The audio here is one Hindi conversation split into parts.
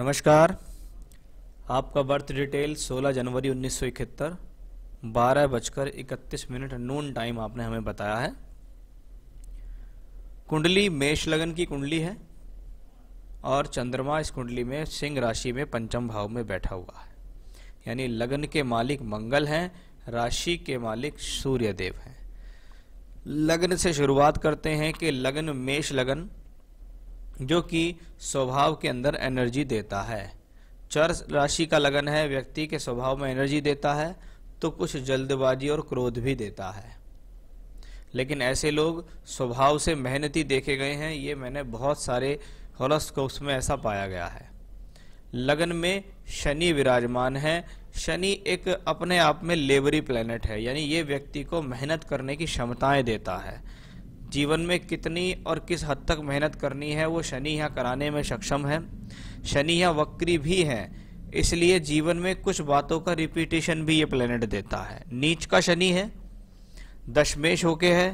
नमस्कार आपका बर्थ डिटेल 16 जनवरी उन्नीस सौ इकहत्तर बारह बजकर इकतीस मिनट नून टाइम आपने हमें बताया है कुंडली मेष लगन की कुंडली है और चंद्रमा इस कुंडली में सिंह राशि में पंचम भाव में बैठा हुआ है यानी लगन के मालिक मंगल हैं राशि के मालिक सूर्य देव हैं लग्न से शुरुआत करते हैं कि लग्न मेष लगन जो कि स्वभाव के अंदर एनर्जी देता है चर राशि का लगन है व्यक्ति के स्वभाव में एनर्जी देता है तो कुछ जल्दबाजी और क्रोध भी देता है लेकिन ऐसे लोग स्वभाव से मेहनती देखे गए हैं ये मैंने बहुत सारे हॉलोस्कोप्स में ऐसा पाया गया है लगन में शनि विराजमान है शनि एक अपने आप में लेबरी प्लैनेट है यानी ये व्यक्ति को मेहनत करने की क्षमताएं देता है जीवन में कितनी और किस हद तक मेहनत करनी है वो शनि यहाँ कराने में सक्षम है शनि यहाँ वक्री भी है इसलिए जीवन में कुछ बातों का रिपीटेशन भी ये प्लेनेट देता है नीच का शनि है दशमेश होके है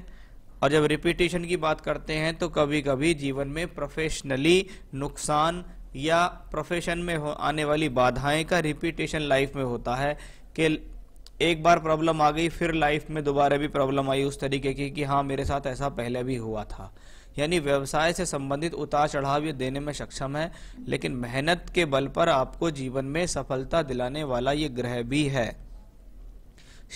और जब रिपीटेशन की बात करते हैं तो कभी कभी जीवन में प्रोफेशनली नुकसान या प्रोफेशन में आने वाली बाधाएं का रिपीटेशन लाइफ में होता है कि एक बार प्रॉब्लम आ गई फिर लाइफ में दोबारा भी प्रॉब्लम आई उस तरीके की कि हाँ मेरे साथ ऐसा पहले भी हुआ था यानी व्यवसाय से संबंधित उतार चढ़ाव ये देने में सक्षम है लेकिन मेहनत के बल पर आपको जीवन में सफलता दिलाने वाला ये ग्रह भी है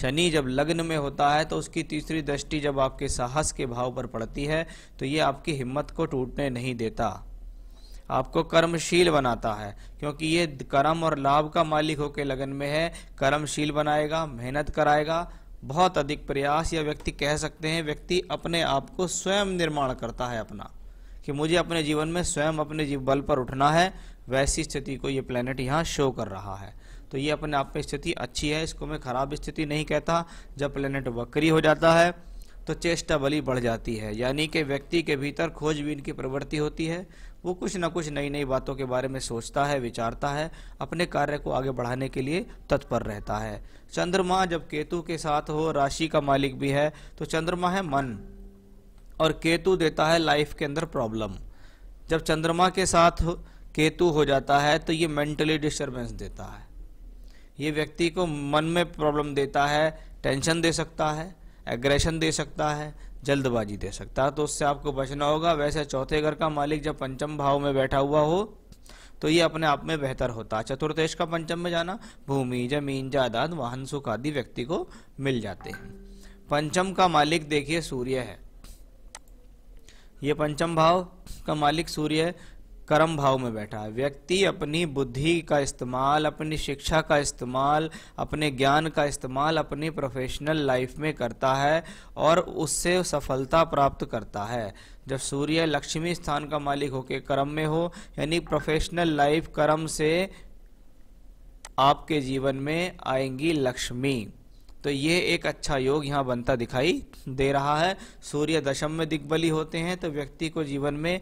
शनि जब लग्न में होता है तो उसकी तीसरी दृष्टि जब आपके साहस के भाव पर पड़ती है तो ये आपकी हिम्मत को टूटने नहीं देता आपको कर्मशील बनाता है क्योंकि ये कर्म और लाभ का मालिक होकर लगन में है कर्मशील बनाएगा मेहनत कराएगा बहुत अधिक प्रयास या व्यक्ति कह सकते हैं व्यक्ति अपने आप को स्वयं निर्माण करता है अपना कि मुझे अपने जीवन में स्वयं अपने जीव बल पर उठना है वैसी स्थिति को ये प्लेनेट यहाँ शो कर रहा है तो ये अपने आप में स्थिति अच्छी है इसको मैं खराब स्थिति नहीं कहता जब प्लेनेट वक्री हो जाता है तो चेष्टा बली बढ़ जाती है यानी कि व्यक्ति के भीतर खोजबीन की प्रवृत्ति होती है वो कुछ ना कुछ नई नई बातों के बारे में सोचता है विचारता है अपने कार्य को आगे बढ़ाने के लिए तत्पर रहता है चंद्रमा जब केतु के साथ हो राशि का मालिक भी है तो चंद्रमा है मन और केतु देता है लाइफ के अंदर प्रॉब्लम जब चंद्रमा के साथ केतु हो जाता है तो ये मेंटली डिस्टर्बेंस देता है ये व्यक्ति को मन में प्रॉब्लम देता है टेंशन दे सकता है एग्रेशन दे सकता है जल्दबाजी दे सकता है तो उससे आपको बचना होगा वैसे चौथे घर का मालिक जब पंचम भाव में बैठा हुआ हो तो ये अपने आप में बेहतर होता है चतुर्देश का पंचम में जाना भूमि जमीन जायदाद वाहन सुख आदि व्यक्ति को मिल जाते हैं पंचम का मालिक देखिए सूर्य है ये पंचम भाव का मालिक सूर्य है कर्म भाव में बैठा है व्यक्ति अपनी बुद्धि का इस्तेमाल अपनी शिक्षा का इस्तेमाल अपने ज्ञान का इस्तेमाल अपनी प्रोफेशनल लाइफ में करता है और उससे सफलता प्राप्त करता है जब सूर्य लक्ष्मी स्थान का मालिक होके कर्म में हो यानी प्रोफेशनल लाइफ कर्म से आपके जीवन में आएंगी लक्ष्मी तो ये एक अच्छा योग यहाँ बनता दिखाई दे रहा है सूर्य दशम में दिग्बली होते हैं तो व्यक्ति को जीवन में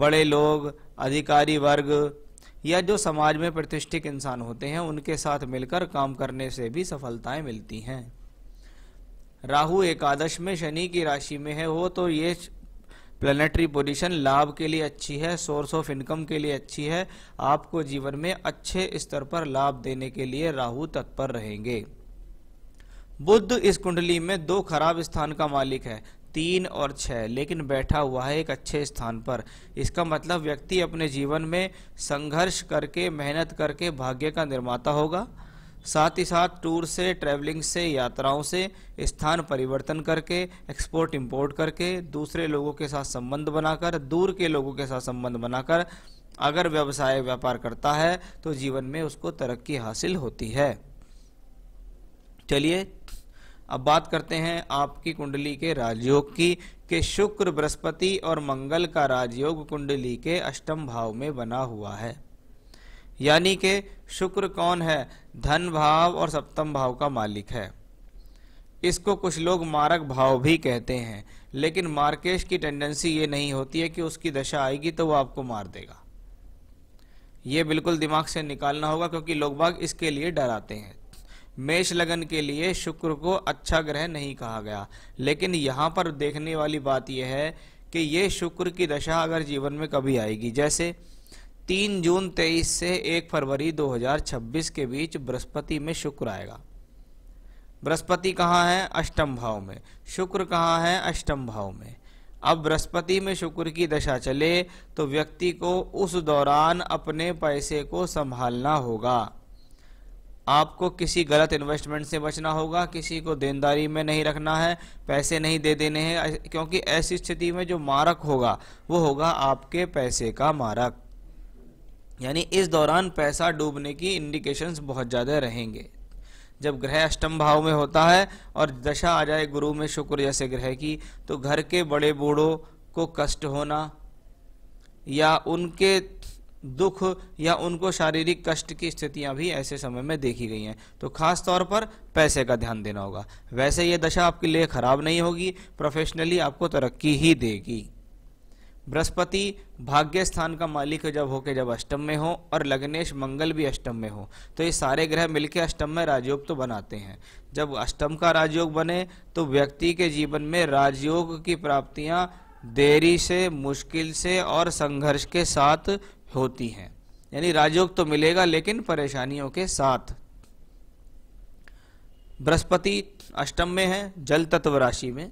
बड़े लोग अधिकारी वर्ग या जो समाज में प्रतिष्ठित इंसान होते हैं उनके साथ मिलकर काम करने से भी सफलताएं मिलती हैं राहु एकादश में शनि की राशि में है वो तो ये प्लेनेटरी पोजीशन लाभ के लिए अच्छी है सोर्स ऑफ इनकम के लिए अच्छी है आपको जीवन में अच्छे स्तर पर लाभ देने के लिए राहु तत्पर रहेंगे बुद्ध इस कुंडली में दो खराब स्थान का मालिक है तीन और छः लेकिन बैठा हुआ है एक अच्छे स्थान पर इसका मतलब व्यक्ति अपने जीवन में संघर्ष करके मेहनत करके भाग्य का निर्माता होगा साथ ही साथ टूर से ट्रैवलिंग से यात्राओं से स्थान परिवर्तन करके एक्सपोर्ट इंपोर्ट करके दूसरे लोगों के साथ संबंध बनाकर दूर के लोगों के साथ संबंध बनाकर अगर व्यवसाय व्यापार करता है तो जीवन में उसको तरक्की हासिल होती है चलिए अब बात करते हैं आपकी कुंडली के राजयोग की के शुक्र बृहस्पति और मंगल का राजयोग कुंडली के अष्टम भाव में बना हुआ है यानी के शुक्र कौन है धन भाव और सप्तम भाव का मालिक है इसको कुछ लोग मारक भाव भी कहते हैं लेकिन मार्केश की टेंडेंसी ये नहीं होती है कि उसकी दशा आएगी तो वो आपको मार देगा ये बिल्कुल दिमाग से निकालना होगा क्योंकि लोग बाग इसके लिए डराते हैं मेष लगन के लिए शुक्र को अच्छा ग्रह नहीं कहा गया लेकिन यहाँ पर देखने वाली बात यह है कि ये शुक्र की दशा अगर जीवन में कभी आएगी जैसे तीन जून तेईस से एक फरवरी 2026 के बीच बृहस्पति में शुक्र आएगा बृहस्पति कहाँ है अष्टम भाव में शुक्र कहाँ है अष्टम भाव में अब बृहस्पति में शुक्र की दशा चले तो व्यक्ति को उस दौरान अपने पैसे को संभालना होगा आपको किसी गलत इन्वेस्टमेंट से बचना होगा किसी को देनदारी में नहीं रखना है पैसे नहीं दे देने हैं क्योंकि ऐसी स्थिति में जो मारक होगा वो होगा आपके पैसे का मारक यानी इस दौरान पैसा डूबने की इंडिकेशंस बहुत ज़्यादा रहेंगे जब ग्रह अष्टम भाव में होता है और दशा आ जाए गुरु में शुक्र जैसे ग्रह की तो घर के बड़े बूढ़ों को कष्ट होना या उनके दुख या उनको शारीरिक कष्ट की स्थितियां भी ऐसे समय में देखी गई हैं तो खास तौर पर पैसे का ध्यान देना होगा वैसे ये दशा आपके लिए खराब नहीं होगी प्रोफेशनली आपको तरक्की ही देगी बृहस्पति भाग्य स्थान का मालिक जब होके जब अष्टम में हो और लग्नेश मंगल भी अष्टम में हो तो ये सारे ग्रह मिलकर अष्टम में राजयोग तो बनाते हैं जब अष्टम का राजयोग बने तो व्यक्ति के जीवन में राजयोग की प्राप्तियां देरी से मुश्किल से और संघर्ष के साथ होती हैं यानी राजयोग तो मिलेगा लेकिन परेशानियों के साथ बृहस्पति अष्टम में है जल तत्व राशि में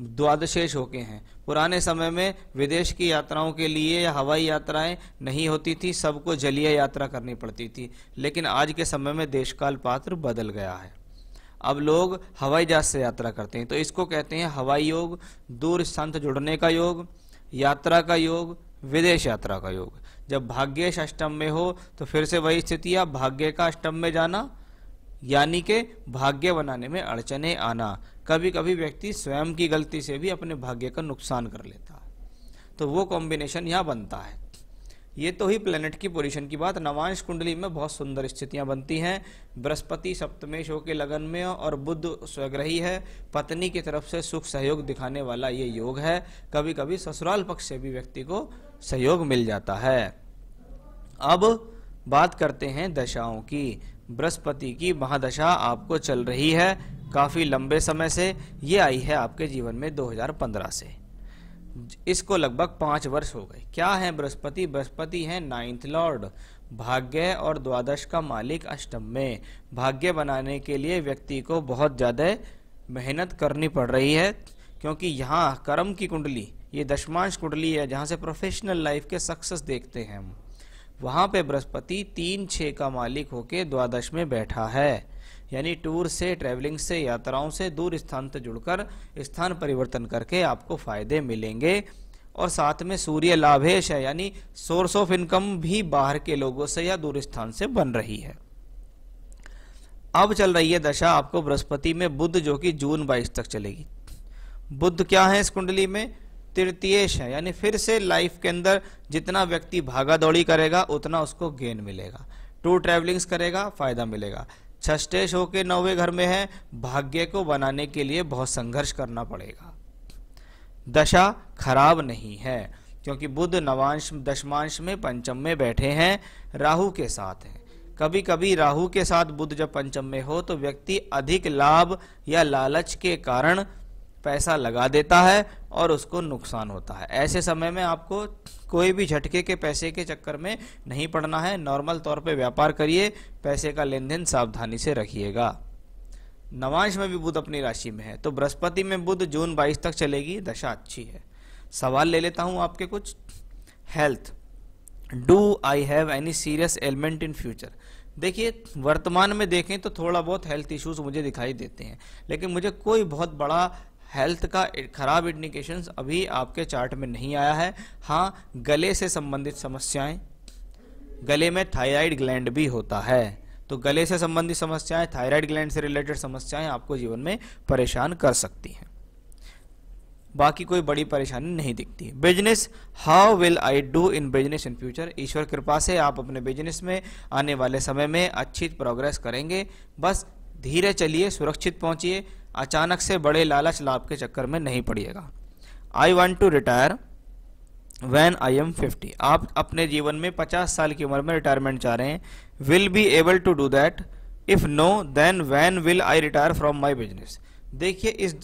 द्वादशेष होके हैं पुराने समय में विदेश की यात्राओं के लिए या हवाई यात्राएं नहीं होती थी सबको जलीय यात्रा करनी पड़ती थी लेकिन आज के समय में देशकाल पात्र बदल गया है अब लोग हवाई जहाज से यात्रा करते हैं तो इसको कहते हैं हवाई योग दूर स्थान से जुड़ने का योग यात्रा का योग विदेश यात्रा का योग जब भाग्येश अष्टम में हो तो फिर से वही स्थिति आप भाग्य का अष्टम में जाना यानी के भाग्य बनाने में अड़चने आना कभी कभी व्यक्ति स्वयं की गलती से भी अपने भाग्य का नुकसान कर लेता तो वो कॉम्बिनेशन यहाँ बनता है ये तो ही प्लेनेट की पोजीशन की बात नवांश कुंडली में बहुत सुंदर स्थितियां बनती हैं बृहस्पति सप्तमेश के लगन में और बुद्ध स्वग्रही है पत्नी की तरफ से सुख सहयोग दिखाने वाला ये योग है कभी कभी ससुराल पक्ष से भी व्यक्ति को सहयोग मिल जाता है अब बात करते हैं दशाओं की बृहस्पति की महादशा आपको चल रही है काफ़ी लंबे समय से ये आई है आपके जीवन में दो से इसको लगभग पाँच वर्ष हो गए क्या है बृहस्पति बृहस्पति है नाइन्थ लॉर्ड भाग्य और द्वादश का मालिक अष्टम में भाग्य बनाने के लिए व्यक्ति को बहुत ज़्यादा मेहनत करनी पड़ रही है क्योंकि यहाँ कर्म की कुंडली ये दशमांश कुंडली है जहाँ से प्रोफेशनल लाइफ के सक्सेस देखते हैं हम वहां पे बृहस्पति तीन छः का मालिक होके द्वादश में बैठा है यानी टूर से ट्रेवलिंग से यात्राओं से दूर स्थान से जुड़कर स्थान परिवर्तन करके आपको फायदे मिलेंगे और साथ में सूर्य लाभेश है यानी सोर्स ऑफ इनकम भी बाहर के लोगों से या दूर स्थान से बन रही है अब चल रही है दशा आपको बृहस्पति में बुद्ध जो कि जून 22 तक चलेगी बुद्ध क्या है इस कुंडली में तृतीयश है यानी फिर से लाइफ के अंदर जितना व्यक्ति भागा दौड़ी करेगा उतना उसको गेन मिलेगा टू ट्रेवलिंग्स करेगा फायदा मिलेगा छठेश होके नौवे घर में है भाग्य को बनाने के लिए बहुत संघर्ष करना पड़ेगा दशा खराब नहीं है क्योंकि बुद्ध नवांश दशमांश में पंचम में बैठे हैं राहु के साथ हैं कभी कभी राहु के साथ बुद्ध जब पंचम में हो तो व्यक्ति अधिक लाभ या लालच के कारण पैसा लगा देता है और उसको नुकसान होता है ऐसे समय में आपको कोई भी झटके के पैसे के चक्कर में नहीं पड़ना है नॉर्मल तौर पे व्यापार करिए पैसे का लेन देन सावधानी से रखिएगा नवांश में भी बुध अपनी राशि में है तो बृहस्पति में बुध जून बाईस तक चलेगी दशा अच्छी है सवाल ले लेता हूँ आपके कुछ health do I have any serious ailment in future देखिए वर्तमान में देखें तो थोड़ा बहुत हेल्थ इश्यूज मुझे दिखाई देते हैं लेकिन मुझे कोई बहुत बड़ा हेल्थ का ख़राब इंडिकेशन अभी आपके चार्ट में नहीं आया है हाँ गले से संबंधित समस्याएं गले में थायराइड ग्लैंड भी होता है तो गले से संबंधित समस्याएं थायराइड ग्लैंड से रिलेटेड समस्याएं आपको जीवन में परेशान कर सकती हैं बाकी कोई बड़ी परेशानी नहीं दिखती business how will I do in business in future ईश्वर कृपा से आप अपने बिजनेस में आने वाले समय में अच्छी प्रोग्रेस करेंगे बस धीरे चलिए सुरक्षित पहुंचिए अचानक से बड़े लालच लाभ के चक्कर में नहीं पड़िएगा I want to retire when I am fifty आप अपने जीवन में पचास साल की उम्र में रिटायरमेंट चाह रहे हैं will be able to do that if no then when will I retire from my business देखिए इस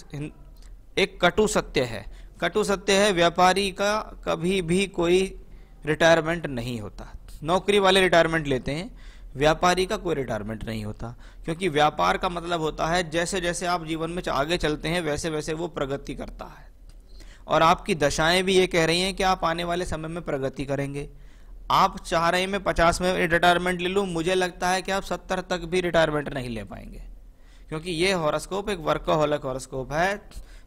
एक कटु सत्य है कटु सत्य है व्यापारी का कभी भी कोई रिटायरमेंट नहीं होता नौकरी वाले रिटायरमेंट लेते हैं व्यापारी का कोई रिटायरमेंट नहीं होता क्योंकि व्यापार का मतलब होता है जैसे जैसे आप जीवन में आगे चलते हैं वैसे वैसे वो प्रगति करता है और आपकी दशाएं भी ये कह रही हैं कि आप आने वाले समय में प्रगति करेंगे आप चाह रहे हैं मैं पचास में रिटायरमेंट ले लूँ मुझे लगता है कि आप सत्तर तक भी रिटायरमेंट नहीं ले पाएंगे क्योंकि ये हॉरोस्कोप एक वर्कोहोलिक हॉरोस्कोप है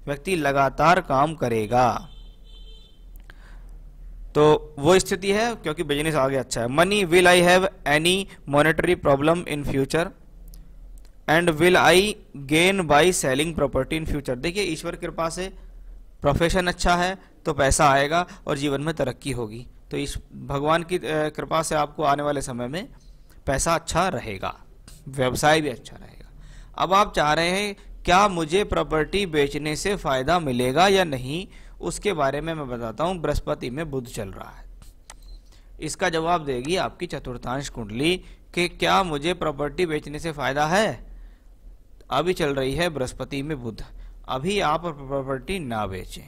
व्यक्ति लगातार काम करेगा तो वो स्थिति है क्योंकि बिजनेस आगे अच्छा है money will I have any monetary problem in future and will I gain by selling property in future देखिए ईश्वर कृपा से प्रोफेशन अच्छा है तो पैसा आएगा और जीवन में तरक्की होगी तो इस भगवान की कृपा से आपको आने वाले समय में पैसा अच्छा रहेगा व्यवसाय भी अच्छा रहेगा अब आप चाह रहे हैं क्या मुझे प्रॉपर्टी बेचने से फ़ायदा मिलेगा या नहीं उसके बारे में मैं बताता हूँ बृहस्पति में बुध चल रहा है इसका जवाब देगी आपकी चतुर्थांश कुंडली कि क्या मुझे प्रॉपर्टी बेचने से फायदा है अभी चल रही है बृहस्पति में बुध अभी आप प्रॉपर्टी ना बेचें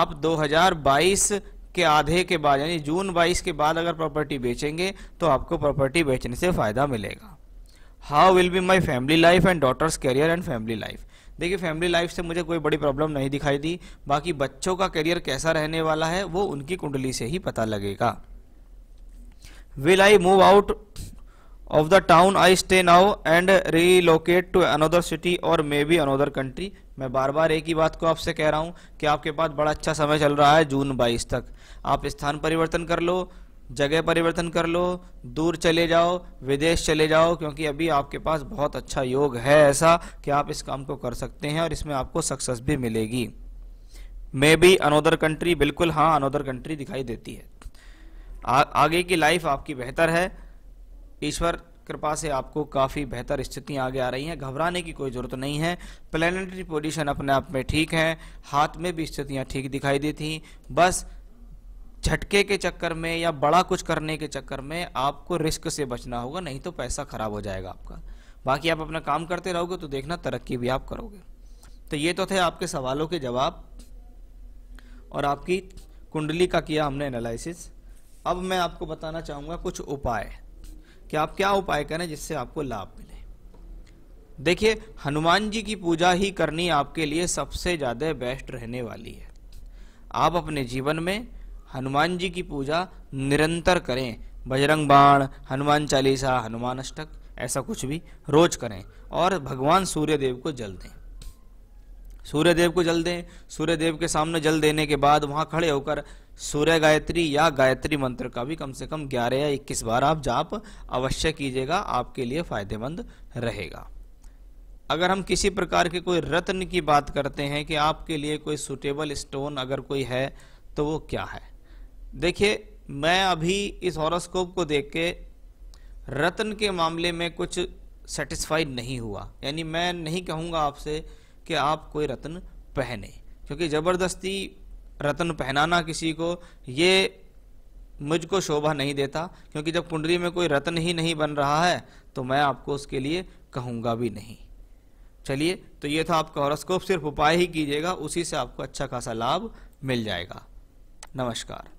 आप 2022 के आधे के बाद यानी जून 22 के बाद अगर प्रॉपर्टी बेचेंगे तो आपको प्रॉपर्टी बेचने से फायदा मिलेगा how will be my family life and daughter's career and family life देखिए फैमिली लाइफ से मुझे कोई बड़ी प्रॉब्लम नहीं दिखाई दी बाकी बच्चों का करियर कैसा रहने वाला है वो उनकी कुंडली से ही पता लगेगा will I move out of the town I stay now and relocate to another city और मे बी अनदर कंट्री मैं बार बार एक ही बात को आपसे कह रहा हूँ कि आपके पास बड़ा अच्छा समय चल रहा है जून बाईस तक आप स्थान परिवर्तन कर लो जगह परिवर्तन कर लो दूर चले जाओ विदेश चले जाओ क्योंकि अभी आपके पास बहुत अच्छा योग है ऐसा कि आप इस काम को कर सकते हैं और इसमें आपको सक्सेस भी मिलेगी मे बी अनोदर कंट्री बिल्कुल हाँ अनोदर कंट्री दिखाई देती है आ, आगे की लाइफ आपकी बेहतर है ईश्वर कृपा से आपको काफ़ी बेहतर स्थितियाँ आगे आ रही हैं घबराने की कोई ज़रूरत नहीं है प्लेनेटरी पोजिशन अपने आप में ठीक है हाथ में भी स्थितियाँ ठीक दिखाई दी थी बस झटके के चक्कर में या बड़ा कुछ करने के चक्कर में आपको रिस्क से बचना होगा नहीं तो पैसा खराब हो जाएगा आपका बाकी आप अपना काम करते रहोगे तो देखना तरक्की भी आप करोगे तो ये तो थे आपके सवालों के जवाब और आपकी कुंडली का किया हमने एनालिसिस अब मैं आपको बताना चाहूँगा कुछ उपाय कि आप क्या उपाय करें जिससे आपको लाभ मिले देखिए हनुमान जी की पूजा ही करनी आपके लिए सबसे ज़्यादा बेस्ट रहने वाली है आप अपने जीवन में हनुमान जी की पूजा निरंतर करें बजरंग बाण हनुमान चालीसा हनुमान अष्टक ऐसा कुछ भी रोज करें और भगवान सूर्यदेव को जल दें सूर्यदेव को जल दें सूर्यदेव के सामने जल देने के बाद वहां खड़े होकर सूर्य गायत्री या गायत्री मंत्र का भी कम से कम ग्यारह या इक्कीस बार आप जाप अवश्य कीजिएगा आपके लिए फायदेमंद रहेगा अगर हम किसी प्रकार के कोई रत्न की बात करते हैं कि आपके लिए कोई सुटेबल स्टोन अगर कोई है तो वो क्या है देखिए मैं अभी इस हॉरोस्कोप को देख के रतन के मामले में कुछ सेटिस्फाइड नहीं हुआ यानी मैं नहीं कहूँगा आपसे कि आप कोई रत्न पहने क्योंकि ज़बरदस्ती रत्न पहनाना किसी को ये मुझको शोभा नहीं देता क्योंकि जब कुंडली में कोई रत्न ही नहीं बन रहा है तो मैं आपको उसके लिए कहूँगा भी नहीं चलिए तो ये था आपका हॉरोस्कोप सिर्फ उपाय ही कीजिएगा उसी से आपको अच्छा खासा लाभ मिल जाएगा नमस्कार